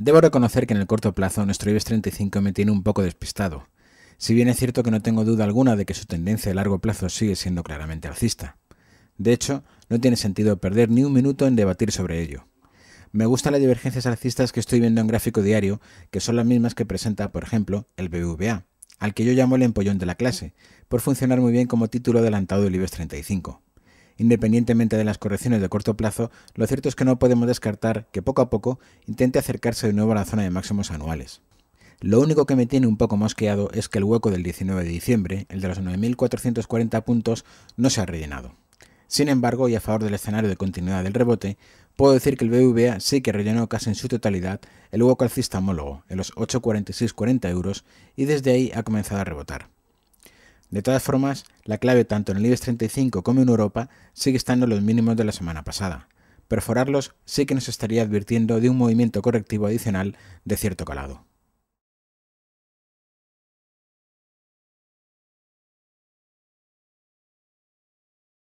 Debo reconocer que en el corto plazo nuestro IBEX 35 me tiene un poco despistado, si bien es cierto que no tengo duda alguna de que su tendencia a largo plazo sigue siendo claramente alcista. De hecho, no tiene sentido perder ni un minuto en debatir sobre ello. Me gustan las divergencias alcistas que estoy viendo en gráfico diario, que son las mismas que presenta, por ejemplo, el BBVA, al que yo llamo el empollón de la clase, por funcionar muy bien como título adelantado del IBEX 35. Independientemente de las correcciones de corto plazo, lo cierto es que no podemos descartar que poco a poco intente acercarse de nuevo a la zona de máximos anuales. Lo único que me tiene un poco mosqueado es que el hueco del 19 de diciembre, el de los 9.440 puntos, no se ha rellenado. Sin embargo, y a favor del escenario de continuidad del rebote, puedo decir que el BVA sí que rellenó casi en su totalidad el hueco alcista homólogo, en los 8,4640 euros, y desde ahí ha comenzado a rebotar. De todas formas, la clave tanto en el IBEX 35 como en Europa sigue estando en los mínimos de la semana pasada. Perforarlos sí que nos estaría advirtiendo de un movimiento correctivo adicional de cierto calado.